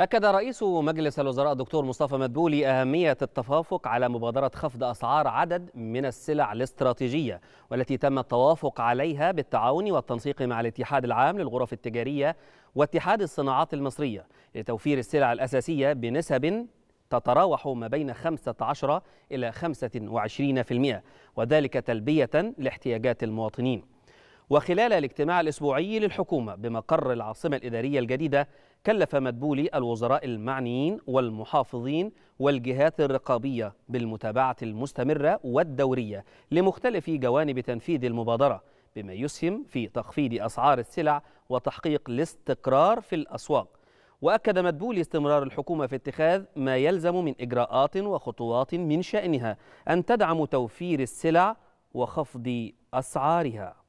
أكد رئيس مجلس الوزراء الدكتور مصطفى مدبولي أهمية التفافق على مبادرة خفض أسعار عدد من السلع الاستراتيجية والتي تم التوافق عليها بالتعاون والتنسيق مع الاتحاد العام للغرف التجارية واتحاد الصناعات المصرية لتوفير السلع الأساسية بنسب تتراوح ما بين 15 إلى 25% وذلك تلبية لاحتياجات المواطنين وخلال الاجتماع الأسبوعي للحكومة بمقر العاصمة الإدارية الجديدة كلف مدبولي الوزراء المعنيين والمحافظين والجهات الرقابية بالمتابعة المستمرة والدورية لمختلف جوانب تنفيذ المبادرة بما يسهم في تخفيض أسعار السلع وتحقيق الاستقرار في الأسواق وأكد مدبولي استمرار الحكومة في اتخاذ ما يلزم من إجراءات وخطوات من شأنها أن تدعم توفير السلع وخفض أسعارها